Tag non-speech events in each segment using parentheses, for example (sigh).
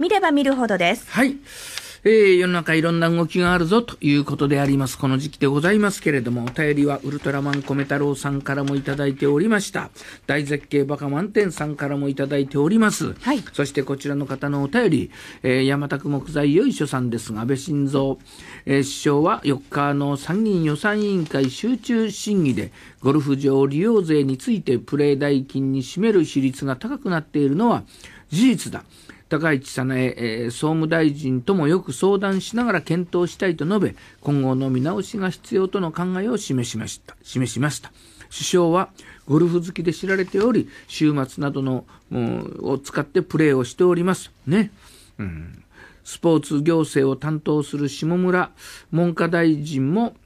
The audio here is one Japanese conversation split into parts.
見れば見るほどです。はい。えー、世の中いろんな動きがあるぞということであります。この時期でございますけれども、お便りはウルトラマンコメ太郎さんからもいただいておりました。大絶景バカ満点さんからもいただいております。はい。そしてこちらの方のお便り、えー、山田区木材よいしょさんですが、安倍晋三、えー、首相は4日の参議院予算委員会集中審議で、ゴルフ場利用税についてプレー代金に占める比率が高くなっているのは事実だ。高市早苗、えー、総務大臣ともよく相談しながら検討したいと述べ、今後の見直しが必要との考えを示しました。示しました。首相はゴルフ好きで知られており、週末などの、を使ってプレーをしております。ね。うん、スポーツ行政を担当する下村文科大臣も、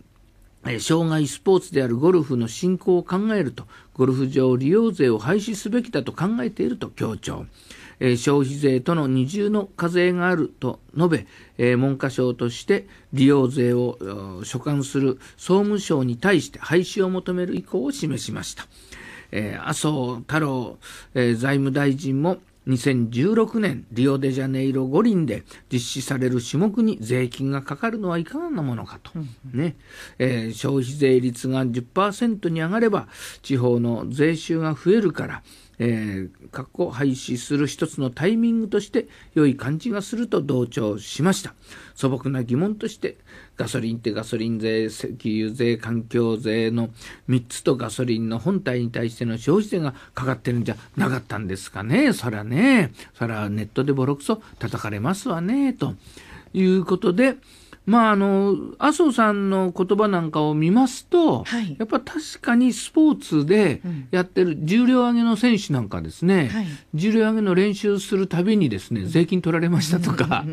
障害スポーツであるゴルフの振興を考えると、ゴルフ場利用税を廃止すべきだと考えていると強調。え消費税との二重の課税があると述べ、え文科省として利用税を所管する総務省に対して廃止を求める意向を示しました。え麻生太郎、え財務大臣も2016年リオデジャネイロ五輪で実施される種目に税金がかかるのはいかがなものかと、ねえー、消費税率が10%に上がれば地方の税収が増えるからえー、過去廃止する一つのタイミングとして良い感じがすると同調しました素朴な疑問としてガソリンってガソリン税石油税環境税の3つとガソリンの本体に対しての消費税がかかってるんじゃなかったんですかねそらねそらネットでボロクソ叩かれますわねということでまあ、あの麻生さんの言葉なんかを見ますと、はい、やっぱ確かにスポーツでやってる重量上げの選手なんかですね、はい、重量上げの練習するたびにですね税金取られましたとか、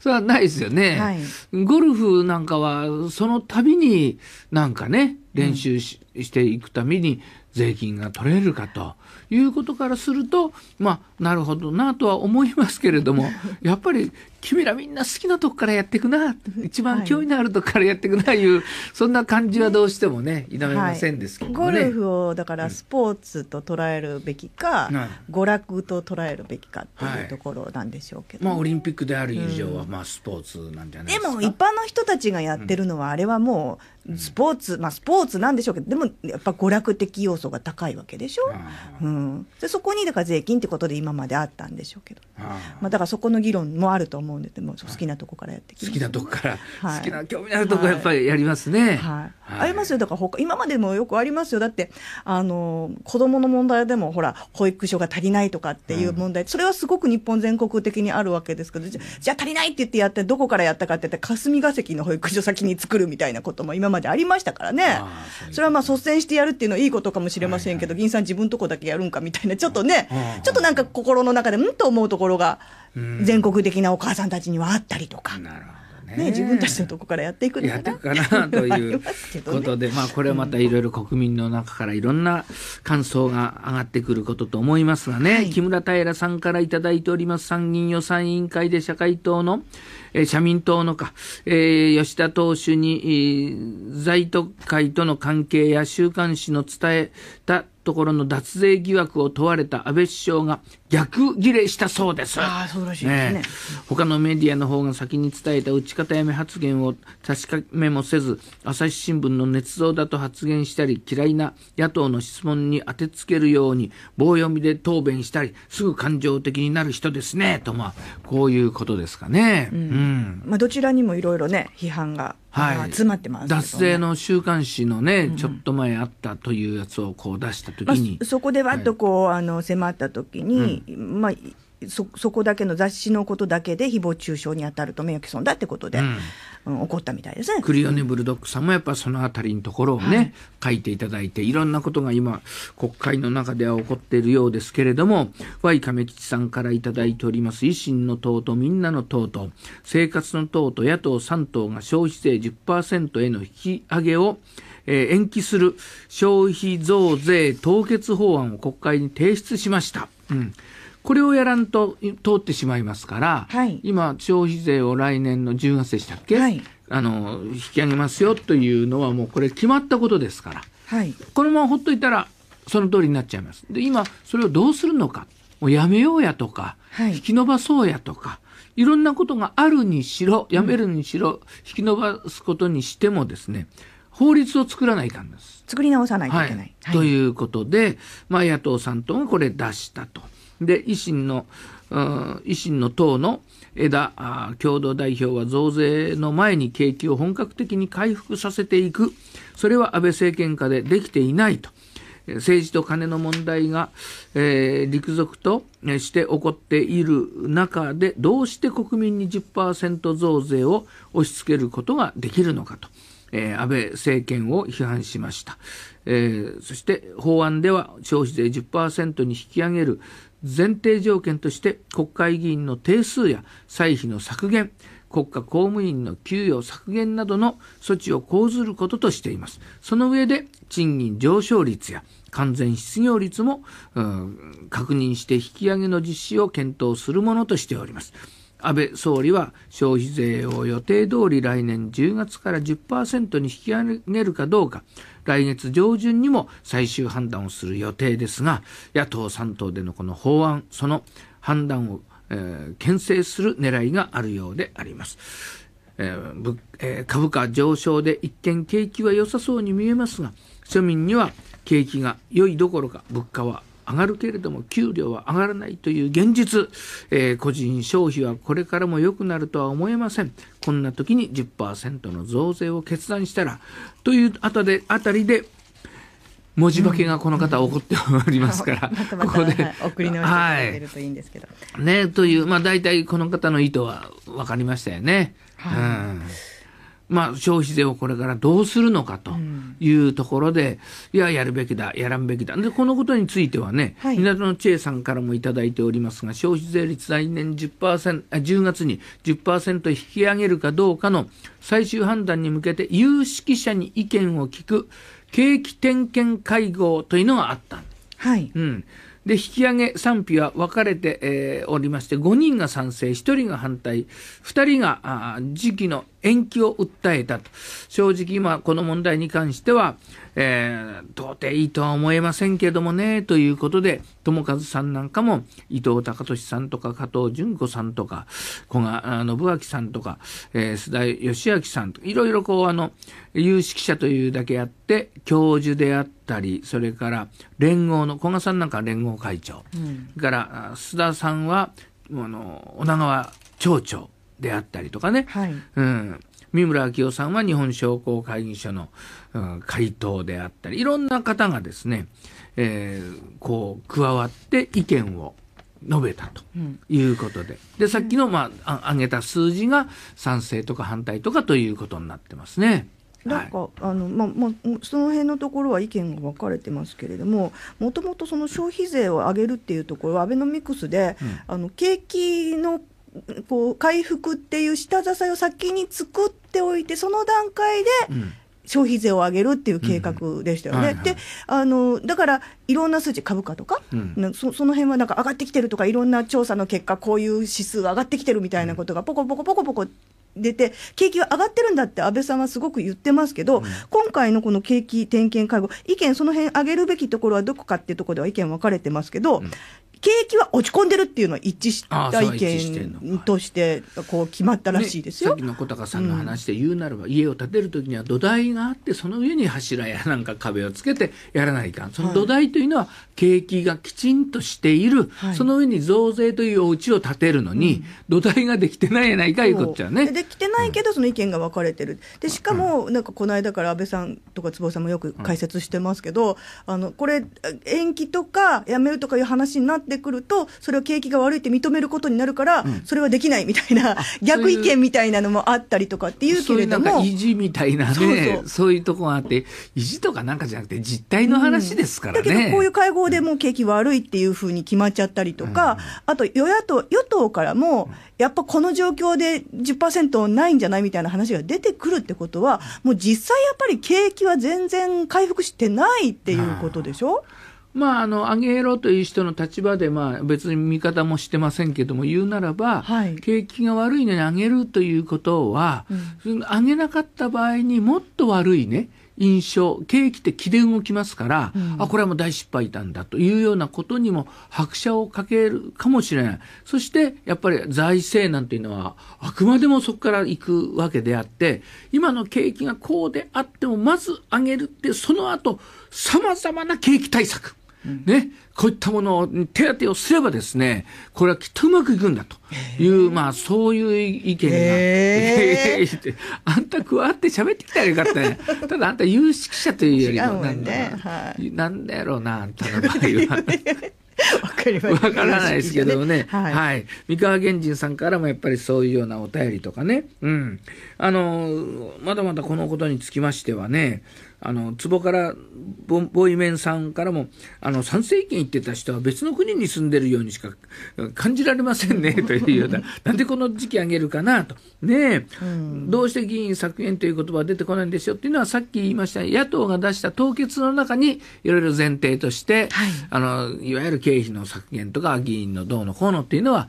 それはないですよね、はい、ゴルフなんかはそのたびになんかね練習し,、していくために税金が取れるかということからすると、まあ、なるほどなとは思いますけれども、(laughs) やっぱり君らみんな好きなとこからやっていくな、一番興味のあるとこからやっていくないう、はい、そんな感じはどうしてもね、否めませんですけど、ねはい、ゴルフをだからスポーツと捉えるべきか、うん、娯楽と捉えるべきかっていうところなんでしょうけど、ねはい、まあ、オリンピックである以上は、まあ、スポーツなんじゃないですか、うん。でも一般の人たちがやってるのは、あれはもう、スポーツ、まあ、スポーツなんでしょうけど、でもやっぱ娯楽的要素が高いわけでしょ。うん、うん、でそこにだから税金ってことで今まであったんでしょうけど、あ、まあ、だからそこの議論もあると思うんでもう好きなとこからやってき、ね、好きなとこから、はい、好きな興味のあるとこやっぱりやりますね、はいはい、ありますよだから今までもよくありますよだってあの子どもの問題でもほら保育所が足りないとかっていう問題、うん、それはすごく日本全国的にあるわけですけどじゃじゃあ足りないって言ってやってどこからやったかって言って霞が関の保育所先に作るみたいなことも今までありましたからねそれはまあ率先してやるっていうのはいいことかもしれませんけど、はいはい、銀さん自分とこだけやるんかみたいな、ちょっとね、ちょっとなんか心の中で、うんと思うところが、全国的なお母さんたちにはあったりとか。ね、自分たちのとこからやっていくのかなやっていくかなということで、まあ、これはまたいろいろ国民の中からいろんな感想が上がってくることと思いますがね、はい、木村平さんから頂いております参議院予算委員会で社会党のえ社民党のか、え吉田党首に、在都会との関係や週刊誌の伝えたところの脱税疑惑を問われた安倍首相が逆ギレしたそうです。あそうらしいですね、ね、他のメディアの方が先に伝えた打ち方やめ発言を確かめもせず、朝日新聞の捏造だと発言したり、嫌いな野党の質問に当てつけるように棒読みで答弁したり、すぐ感情的になる人ですね、とまあこういうことですかね。うん、うんまあ、どちらにもいろいろね批判が、は集まってます、ね、脱税の週刊誌のね、うん、ちょっと前あったというやつをこう出した時に、まあ、そこでわっとこう、はい、あの迫った時に、うん、まあ、そこだけの雑誌のことだけで誹謗中傷に当たると名誉毀損だってことで、うん、うん、ったみたいですねクリオネ・ブルドックさんもやっぱそのあたりのところをね、はい、書いていただいていろんなことが今国会の中では起こっているようですけれども Y 亀吉さんからいただいております維新の党とみんなの党と生活の党と野党3党が消費税10%への引き上げをえー、延期する消費増税凍結法案を国会に提出しました。うん、これをやらんと通ってしまいますから、はい、今、消費税を来年の10月でしたっけ、はい、あの引き上げますよというのは、もうこれ、決まったことですから、はい、このままほっといたら、その通りになっちゃいます。で今それをどうするのかもうやめようやとか、はい、引き延ばそうやとかいろんなことがあるにしろやめるにしろ、うん、引き延ばすことにしてもですね法律を作らないかんです。作り直さないといけない。はい、ということで、まあ、野党3党がこれ出したと。で維新の維新の党の枝共同代表は増税の前に景気を本格的に回復させていくそれは安倍政権下でできていないと政治と金の問題が、えー、陸続として起こっている中でどうして国民に10%増税を押し付けることができるのかと。えー、安倍政権を批判しました。えー、そして法案では消費税10%に引き上げる前提条件として国会議員の定数や歳費の削減、国家公務員の給与削減などの措置を講ずることとしています。その上で賃金上昇率や完全失業率も、うん、確認して引き上げの実施を検討するものとしております。安倍総理は消費税を予定通り来年10月から10%に引き上げるかどうか来月上旬にも最終判断をする予定ですが野党3党でのこの法案その判断を、えー、牽制する狙いがあるようであります。えーえー、株価上昇で一見景気は良さそうに見えますが庶民には景気が良いどころか物価は上がるけれども給料は上がらないという現実、えー、個人消費はこれからも良くなるとは思えませんこんな時に10%の増税を決断したらというあたであたりで文字化けがこの方起こっておりますから、うんうん、(laughs) ここで、はい、送り直しているといいんですけど。はい、ねというまあ大体この方の意図は分かりましたよね。はい、うんまあ、消費税をこれからどうするのかというところで、うん、いや、やるべきだ、やらんべきだ。で、このことについてはね、はい、港の知恵さんからもいただいておりますが、消費税率来年10%、10月に10%引き上げるかどうかの最終判断に向けて、有識者に意見を聞く景気点検会合というのがあったではい。うん。で、引き上げ賛否は分かれて、えー、おりまして、5人が賛成、1人が反対、2人が、あ時期の延期を訴えたと。正直今、この問題に関しては、えー、到底いいとは思えませんけどもね、ということで、友和さんなんかも、伊藤隆俊さんとか、加藤淳子さんとか、古賀信明さんとか、えー、須田義明さんとか、いろいろこう、あの、有識者というだけあって、教授であったり、それから連合の、古賀さんなんか連合会長、うん、から、須田さんは、あの、女川町長、であったりとかね、はい、うん、三村明夫さんは日本商工会議所の、うん、回答であったりいろんな方がですね、えー、こう加わって意見を述べたということでうん、でさっきの、まあ、あ上げた数字が賛成とか反対とかということになってますね。なんか、はい、あのまあまあ、その辺のところは意見が分かれてますけれどももともとその消費税を上げるっていうところはアベノミクスで、うん、あの景気のこう回復っていう下支えを先に作っておいてその段階で、消費税を上げるっていう計画でしたよね。うんはいはい、であのだからいろんな数値株価とか、うん、そその辺はなんか上がってきてるとかいろんな調査の結果こういう指数上がってきてるみたいなことがポコポコポコポコ出て景気は上がってるんだって安倍さんはすごく言ってますけど、うん、今回のこの景気点検会合意見その辺上げるべきところはどこかっていうところでは意見分かれてますけど、景気は落ち込んでるっていうのは一致した意見としてこう決まったらしいですよ。ね、さっきの小高さんの話で言うならば、うん、家を建てる時には土台があってその上に柱やなんか壁をつけてやらないかんその土台というのは景気がきちんとしている、はい、その上に増税というお家を建てるのに、土台ができてないやないかいうこっちゃね。できてないけどその意見が分かれてる。でしかもなんかこの間から安倍さんとか坪井さんもよく解説してますけど、あのこれ延期とかやめるとかいう話になってってくると、それを景気が悪いって認めることになるから、うん、それはできないみたいな、(laughs) 逆意見みたいなのもあったりとかっていうけれども。そういう意地みたいなねそうそう、そういうとこがあって、意地とかなんかじゃなくて、実態の話ですから、ねうん、だけど、こういう会合でもう景気悪いっていうふうに決まっちゃったりとか、あと与野党、与党からも、やっぱこの状況で10%ないんじゃないみたいな話が出てくるってことは、もう実際やっぱり景気は全然回復してないっていうことでしょ。まあ、あの、アゲヘロという人の立場で、まあ、別に見方もしてませんけども、言うならば、はい、景気が悪いのに上げるということは、うん、上げなかった場合にもっと悪いね、印象、景気って気で動きますから、うん、あ、これはもう大失敗なんだというようなことにも拍車をかけるかもしれない。そして、やっぱり財政なんていうのは、あくまでもそこから行くわけであって、今の景気がこうであっても、まず上げるって、その後、様々な景気対策。ね、こういったものに手当てをすればですね、これはきっとうまくいくんだという、まあそういう意見が、え (laughs) あんた加わって喋ってきたらよかったね。(laughs) ただあんた有識者というよりもなんだ、ねなんだろうな、あんたの場合は。(laughs) わかりわからないですけどね。はい、はい、三河源人さんからもやっぱりそういうようなお便りとかね。うん。あの、まだまだこのことにつきましてはね、あの、壺からボ、ボイメンさんからも、あの、参政権行ってた人は別の国に住んでるようにしか感じられませんね、というような、なんでこの時期あげるかな、と。ねえ、うん、どうして議員削減という言葉は出てこないんですよっていうのは、さっき言いました、野党が出した凍結の中に、いろいろ前提として、はい、あの、いわゆる経費の削減とか、議員のどうのこうのっていうのは、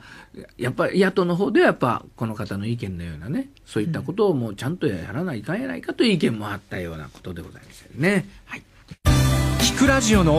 やっぱり野党の方ではやっぱ、この方の意見のようなね、そういったことをもうちゃんとやらないかんやないかという意見もあったようなことでございます。ませんね。はい。ラジオの